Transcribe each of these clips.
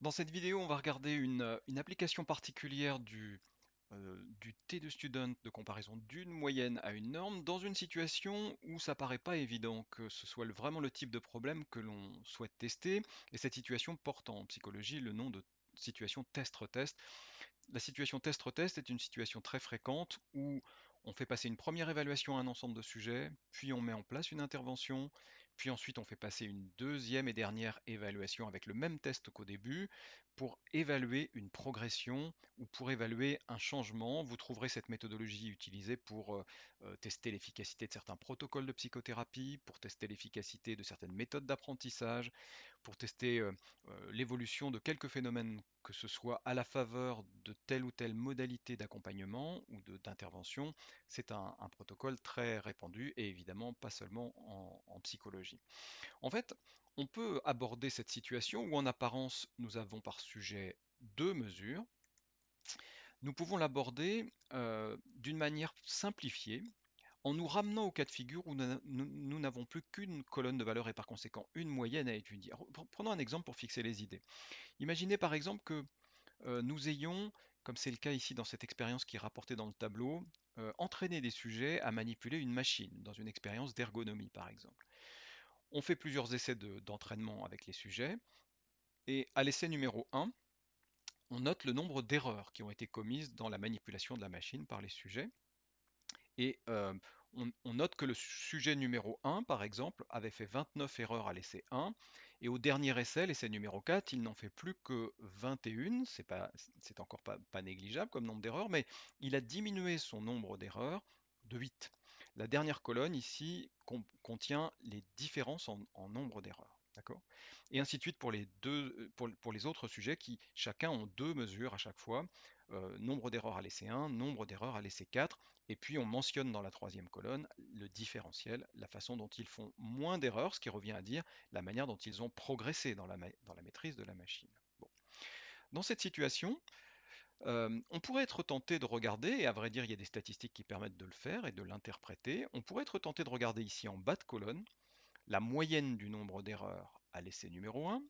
Dans cette vidéo, on va regarder une, euh, application particulière euh, du, T de student de comparaison d'une moyenne à une norme dans une situation où ça paraît pas évident que ce soit vraiment le type de problème que l'on souhaite tester et cette situation porte en psychologie le nom de situation test-retest. La situation test-retest est une situation très fréquente où on fait passer une première évaluation à un ensemble de sujets, puis on met en place une intervention, puis ensuite, on fait passer une deuxième et dernière évaluation avec le même test qu'au début pour évaluer une progression ou pour évaluer un changement. Vous trouverez cette méthodologie utilisée pour euh, euh, tester l'efficacité de certains protocoles de psychothérapie, pour tester l'efficacité de certaines méthodes d'apprentissage, pour tester euh, euh, l'évolution de quelques phénomènes, que ce soit à la faveur de telle ou telle modalité d'accompagnement ou d'intervention. C'est un, protocole très répandu et évidemment pas seulement en, psychologie. En fait, on peut aborder cette situation où en apparence nous avons par sujet deux mesures. Nous pouvons l'aborder euh, d'une manière simplifiée en nous ramenant au cas de figure où nous n'avons plus qu'une colonne de valeur et par conséquent une moyenne à étudier. Prenons un exemple pour fixer les idées. Imaginez par exemple que euh, nous ayons, comme c'est le cas ici dans cette expérience qui est rapportée dans le tableau, euh, entraîné des sujets à manipuler une machine, dans une expérience d'ergonomie par exemple. On fait plusieurs essais d'entraînement avec les sujets, et à l'essai numéro 1, on note le nombre d'erreurs qui ont été commises dans la manipulation de la machine par les sujets. Et on, note que le sujet numéro 1, par exemple, avait fait 29 erreurs à l'essai 1, et au dernier essai, l'essai numéro 4, il n'en fait plus que 21, c'est, pas, encore pas, négligeable comme nombre d'erreurs, mais il a diminué son nombre d'erreurs de 8. La dernière colonne ici contient les différences en nombre d'erreurs. Et ainsi de suite pour les, euh, pour, les autres sujets qui chacun ont deux mesures à chaque fois. Euh, nombre d'erreurs à l'essai 1, nombre d'erreurs à l'essai 4, et puis on mentionne dans la troisième colonne le différentiel, la façon dont ils font moins d'erreurs, ce qui revient à dire la manière dont ils ont progressé dans la, maîtrise de la machine. Dans cette situation, euh, on pourrait être tenté de regarder, et à vrai dire il y a des statistiques qui permettent de le faire et de l'interpréter, on pourrait être tenté de regarder ici en bas de colonne la moyenne du nombre d'erreurs à l'essai numéro 1,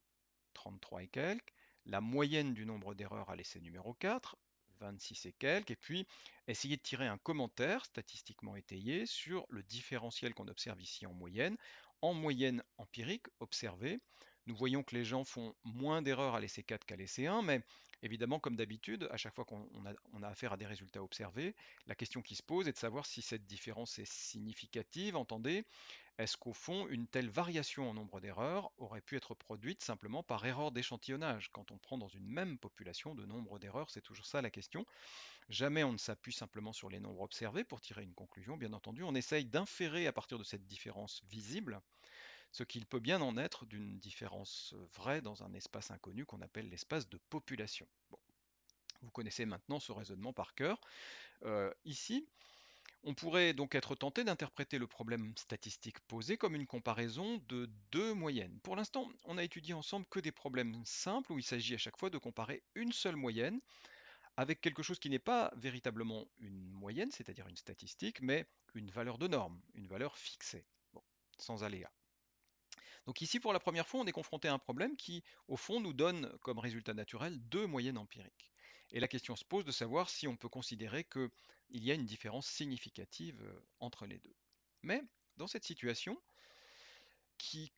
33 et quelques, la moyenne du nombre d'erreurs à l'essai numéro 4, 26 et quelques, et puis essayer de tirer un commentaire statistiquement étayé sur le différentiel qu'on observe ici en moyenne. En moyenne empirique, observée. nous voyons que les gens font moins d'erreurs à l'essai 4 qu'à l'essai 1, mais évidemment, comme d'habitude, à chaque fois qu'on a affaire à des résultats observés, la question qui se pose est de savoir si cette différence est significative, entendez, est-ce qu'au fond, une telle variation en nombre d'erreurs aurait pu être produite simplement par erreur d'échantillonnage Quand on prend dans une même population de nombre d'erreurs, c'est toujours ça la question. Jamais on ne s'appuie simplement sur les nombres observés pour tirer une conclusion, bien entendu, on essaye d'inférer à partir de cette différence visible ce qu'il peut bien en être d'une différence vraie dans un espace inconnu qu'on appelle l'espace de population. Vous connaissez maintenant ce raisonnement par cœur. Euh, ici, on pourrait donc être tenté d'interpréter le problème statistique posé comme une comparaison de deux moyennes. Pour l'instant, on a étudié ensemble que des problèmes simples où il s'agit à chaque fois de comparer une seule moyenne avec quelque chose qui n'est pas véritablement une moyenne, c'est-à-dire une statistique, mais une valeur de norme, une valeur fixée, sans aléa. Donc ici, pour la première fois, on est confronté à un problème qui, au fond, nous donne comme résultat naturel deux moyennes empiriques. Et la question se pose de savoir si on peut considérer que il y a une différence significative euh, entre les deux. Mais dans cette situation, qu'il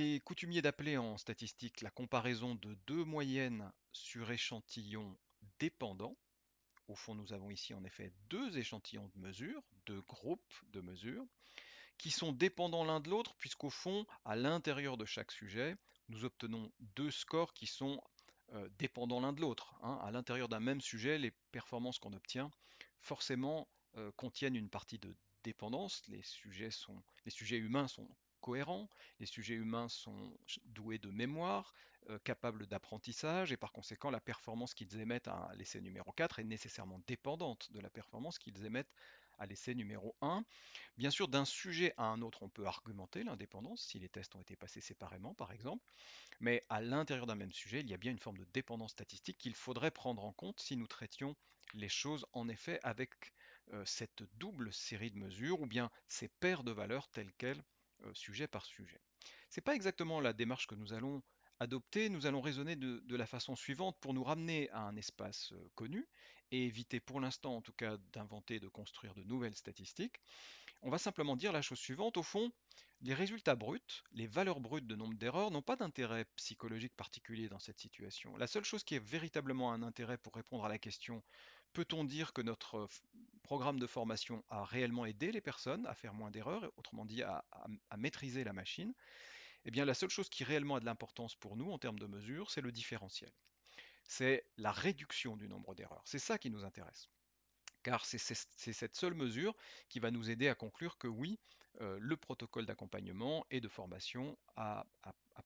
est coutumier d'appeler en statistique la comparaison de deux moyennes sur échantillons dépendants, au fond nous avons ici en effet deux échantillons de mesure, deux groupes de mesures, qui sont dépendants l'un de l'autre, puisqu'au fond, à l'intérieur de chaque sujet, nous obtenons deux scores qui sont euh, dépendants l'un de l'autre. Hein. À l'intérieur d'un même sujet, les performances qu'on obtient forcément euh, contiennent une partie de dépendance. Les sujets, sont, les sujets humains sont cohérents, les sujets humains sont doués de mémoire, euh, capables d'apprentissage, et par conséquent, la performance qu'ils émettent à l'essai numéro 4 est nécessairement dépendante de la performance qu'ils émettent à l'essai numéro 1. Bien sûr, d'un sujet à un autre, on peut argumenter l'indépendance si les tests ont été passés séparément, par exemple, mais à l'intérieur d'un même sujet, il y a bien une forme de dépendance statistique qu'il faudrait prendre en compte si nous traitions les choses en effet avec euh, cette double série de mesures ou bien ces paires de valeurs telles quelles euh, sujet par sujet. C'est pas exactement la démarche que nous allons adopter, nous allons raisonner de, la façon suivante pour nous ramener à un espace euh, connu et éviter pour l'instant en tout cas d'inventer, de construire de nouvelles statistiques. On va simplement dire la chose suivante, au fond, les résultats bruts, les valeurs brutes de nombre d'erreurs n'ont pas d'intérêt psychologique particulier dans cette situation. La seule chose qui est véritablement un intérêt pour répondre à la question peut-on dire que notre programme de formation a réellement aidé les personnes à faire moins d'erreurs, autrement dit à, maîtriser la machine eh bien la seule chose qui réellement a de l'importance pour nous en termes de mesure, c'est le différentiel c'est la réduction du nombre d'erreurs. C'est ça qui nous intéresse. Car c'est cette seule mesure qui va nous aider à conclure que oui, euh, le protocole d'accompagnement et de formation a,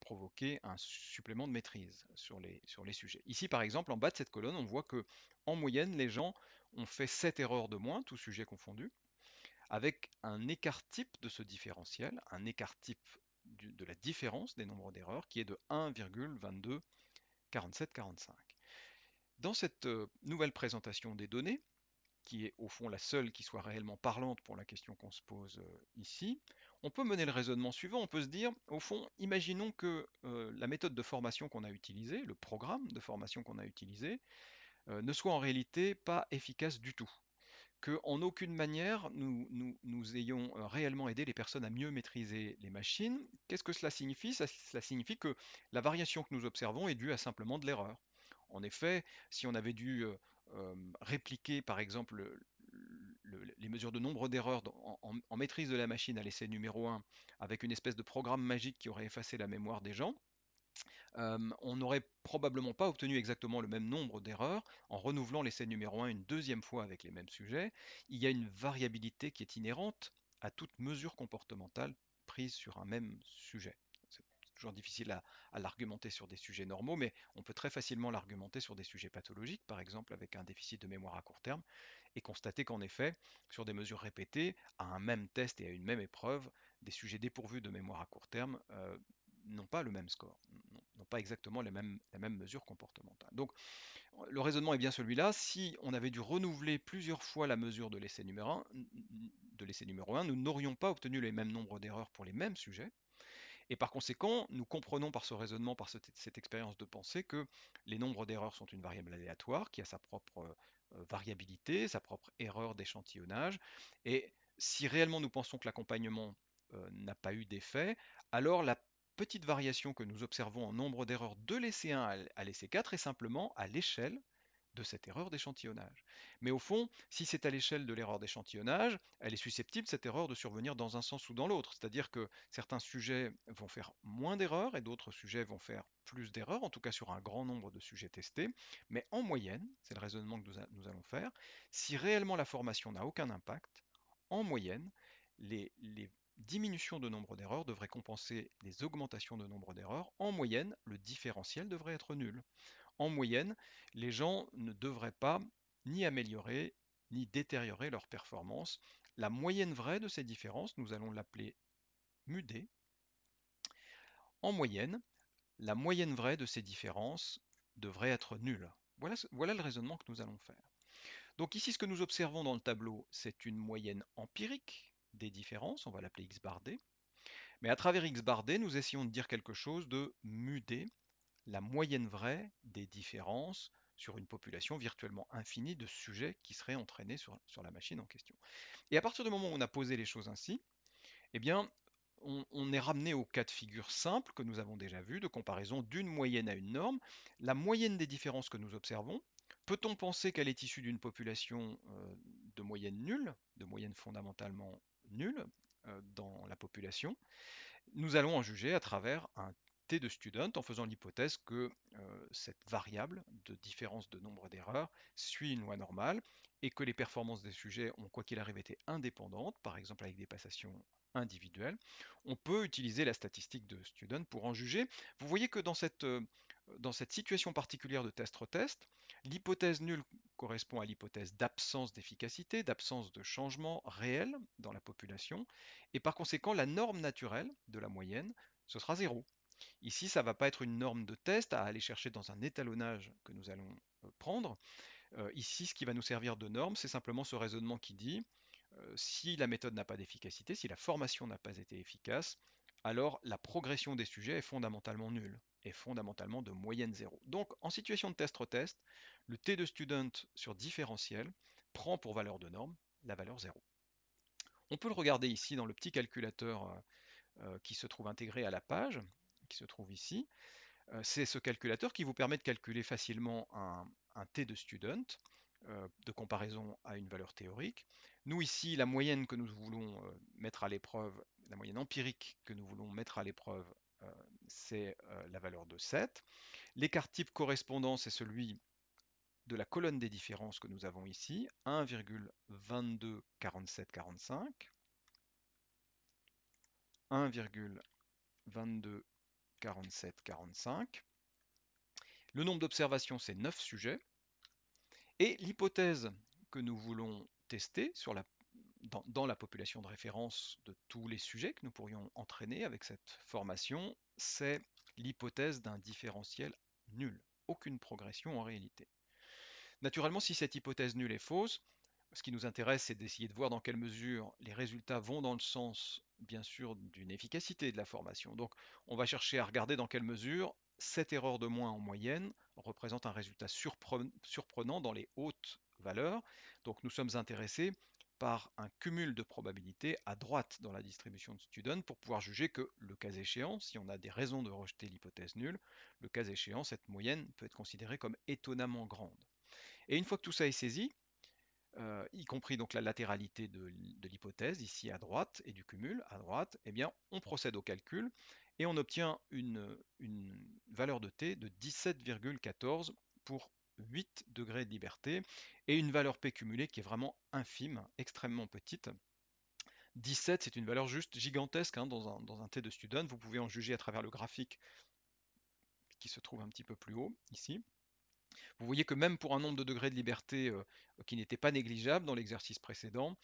provoqué un supplément de maîtrise sur les, sujets. Ici, par exemple, en bas de cette colonne, on voit que en moyenne, les gens ont fait 7 erreurs de moins, tout sujet confondu, avec un écart type de ce différentiel, un écart type de la différence des nombres d'erreurs qui est de 1,224745. Dans cette euh, nouvelle présentation des données, qui est au fond la seule qui soit réellement parlante pour la question qu'on se pose euh, ici, on peut mener le raisonnement suivant, on peut se dire, au fond, imaginons que euh, la méthode de formation qu'on a utilisée, le programme de formation qu'on a utilisé, ne soit en réalité pas efficace du tout, que en aucune manière nous, ayons réellement aidé les personnes à mieux maîtriser les machines. Qu'est-ce que cela signifie Cela signifie que la variation que nous observons est due à simplement de l'erreur. En effet, si on avait dû euh, euh, répliquer par exemple les mesures de nombre d'erreurs en, maîtrise de la machine à l'essai numéro 1 avec une espèce de programme magique qui aurait effacé la mémoire des gens, euh, on n'aurait probablement pas obtenu exactement le même nombre d'erreurs en renouvelant l'essai numéro 1 une deuxième fois avec les mêmes sujets. Il y a une variabilité qui est inhérente à toute mesure comportementale prise sur un même sujet toujours difficile à, l'argumenter sur des sujets normaux, mais on peut très facilement l'argumenter sur des sujets pathologiques, par exemple avec un déficit de mémoire à court terme, et constater qu'en effet, sur des mesures répétées, à un même test et à une même épreuve, des sujets dépourvus de mémoire à court terme euh, n'ont pas le même score, n'ont pas exactement les mêmes, la même mesure comportementale. Donc le raisonnement est bien celui-là. Si on avait dû renouveler plusieurs fois la mesure de l'essai numéro 1, de l'essai numéro 1 nous n'aurions pas obtenu les mêmes nombres d'erreurs pour les mêmes sujets, et par conséquent, nous comprenons par ce raisonnement, par cette expérience de pensée, que les nombres d'erreurs sont une variable aléatoire qui a sa propre euh, euh, variabilité, sa propre erreur d'échantillonnage. Et si réellement nous pensons que l'accompagnement euh, n'a pas eu d'effet, alors la petite variation que nous observons en nombre d'erreurs de l'essai 1 à l'essai 4 est simplement à l'échelle de cette erreur d'échantillonnage. Mais au fond, si c'est à l'échelle de l'erreur d'échantillonnage, elle est susceptible, cette erreur, de survenir dans un sens ou dans l'autre. C'est-à-dire que certains sujets vont faire moins d'erreurs et d'autres sujets vont faire plus d'erreurs, en tout cas sur un grand nombre de sujets testés. Mais en moyenne, c'est le raisonnement que nous, allons faire, si réellement la formation n'a aucun impact, en moyenne, les diminutions de nombre d'erreurs devraient compenser les augmentations de nombre d'erreurs. En moyenne, le différentiel devrait être nul en moyenne, les gens ne devraient pas ni améliorer ni détériorer leur performance. La moyenne vraie de ces différences, nous allons l'appeler mu En moyenne, la moyenne vraie de ces différences devrait être nulle. Voilà, le raisonnement que nous allons faire. Donc ici, ce que nous observons dans le tableau, c'est une moyenne empirique des différences, on va l'appeler x bar d. Mais à travers x bar d, nous essayons de dire quelque chose de mu la moyenne vraie des différences sur une population virtuellement infinie de sujets qui seraient entraînés sur, la machine en question. Et à partir du moment où on a posé les choses ainsi, eh bien, on, est ramené au cas de figure simple que nous avons déjà vu, de comparaison d'une moyenne à une norme. La moyenne des différences que nous observons, peut-on penser qu'elle est issue d'une population euh, de moyenne nulle, de moyenne fondamentalement nulle, euh, dans la population. Nous allons en juger à travers un de student en faisant l'hypothèse que euh, cette variable de différence de nombre d'erreurs suit une loi normale et que les performances des sujets ont quoi qu'il arrive été indépendantes, par exemple avec des passations individuelles. On peut utiliser la statistique de student pour en juger. Vous voyez que dans cette, euh, dans cette situation particulière de test-retest, l'hypothèse nulle correspond à l'hypothèse d'absence d'efficacité, d'absence de changement réel dans la population, et par conséquent la norme naturelle de la moyenne, ce sera zéro. Ici, ça ne va pas être une norme de test à aller chercher dans un étalonnage que nous allons euh, prendre. Euh, ici, ce qui va nous servir de norme, c'est simplement ce raisonnement qui dit, euh, si la méthode n'a pas d'efficacité, si la formation n'a pas été efficace, alors la progression des sujets est fondamentalement nulle, est fondamentalement de moyenne zéro. Donc en situation de test-retest, le T de student sur différentiel prend pour valeur de norme la valeur 0. On peut le regarder ici dans le petit calculateur qui se trouve intégré à la page qui se trouve ici. Euh, c'est ce calculateur qui vous permet de calculer facilement un, T de student euh, de comparaison à une valeur théorique. Nous ici, la moyenne que nous voulons euh, mettre à l'épreuve, la moyenne empirique que nous voulons mettre à l'épreuve, c'est la valeur de 7. L'écart type correspondant, c'est celui de la colonne des différences que nous avons ici, 1,224745. 1,22 47, 45. Le nombre d'observations, c'est 9 sujets. Et l'hypothèse que nous voulons tester dans, la population de référence de tous les sujets que nous pourrions entraîner avec cette formation, c'est l'hypothèse d'un différentiel nul. Aucune progression en réalité. Naturellement, si cette hypothèse nulle est fausse, ce qui nous intéresse, c'est d'essayer de voir dans quelle mesure les résultats vont dans le sens, bien sûr, d'une efficacité de la formation. Donc, on va chercher à regarder dans quelle mesure cette erreur de moins en moyenne représente un résultat surprenant dans les hautes valeurs. Donc, nous sommes intéressés par un cumul de probabilités à droite dans la distribution de Student pour pouvoir juger que, le cas échéant, si on a des raisons de rejeter l'hypothèse nulle, le cas échéant, cette moyenne peut être considérée comme étonnamment grande. Et une fois que tout ça est saisi, euh, y compris donc la latéralité de, l'hypothèse ici à droite et du cumul à droite, eh bien on procède au calcul et on obtient une, valeur de t de 17,14 pour 8 degrés de liberté et une valeur p cumulée qui est vraiment infime, extrêmement petite. 17, c'est une valeur juste gigantesque hein, dans, un, dans un t de student. Vous pouvez en juger à travers le graphique qui se trouve un petit peu plus haut ici. Vous voyez que même pour un nombre de degrés de liberté euh, qui n'était pas négligeable dans l'exercice précédent,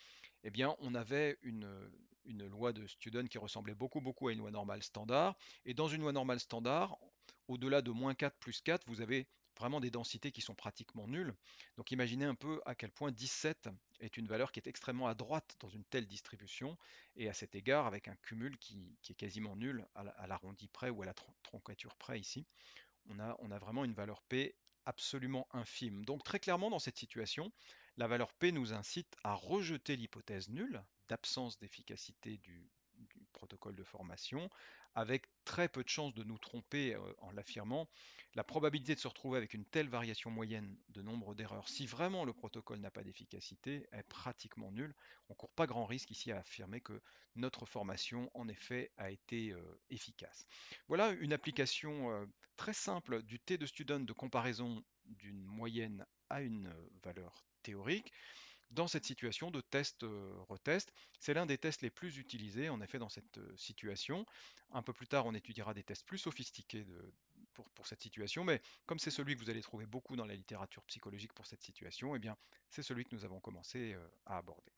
eh bien, on avait une, euh, loi de Student qui ressemblait beaucoup, beaucoup à une loi normale standard. Et dans une loi normale standard, au-delà de moins 4 plus 4, vous avez vraiment des densités qui sont pratiquement nulles. Donc imaginez un peu à quel point 17 est une valeur qui est extrêmement à droite dans une telle distribution, et à cet égard, avec un cumul qui, est quasiment nul à l'arrondi près ou à la troncature près ici, on a, on a, vraiment une valeur P absolument infime. Donc très clairement, dans cette situation, la valeur P nous incite à rejeter l'hypothèse nulle d'absence d'efficacité du, protocole de formation avec très peu de chances de nous tromper euh, en l'affirmant, la probabilité de se retrouver avec une telle variation moyenne de nombre d'erreurs, si vraiment le protocole n'a pas d'efficacité, est pratiquement nulle. On ne court pas grand risque ici à affirmer que notre formation, en effet, a été euh, efficace. Voilà une application euh, très simple du T de student de comparaison d'une moyenne à une valeur théorique dans cette situation de test-retest. Euh, c'est l'un des tests les plus utilisés, en effet, dans cette euh, situation. Un peu plus tard, on étudiera des tests plus sophistiqués pour, pour, cette situation, mais comme c'est celui que vous allez trouver beaucoup dans la littérature psychologique pour cette situation, eh bien, c'est celui que nous avons commencé euh, à aborder.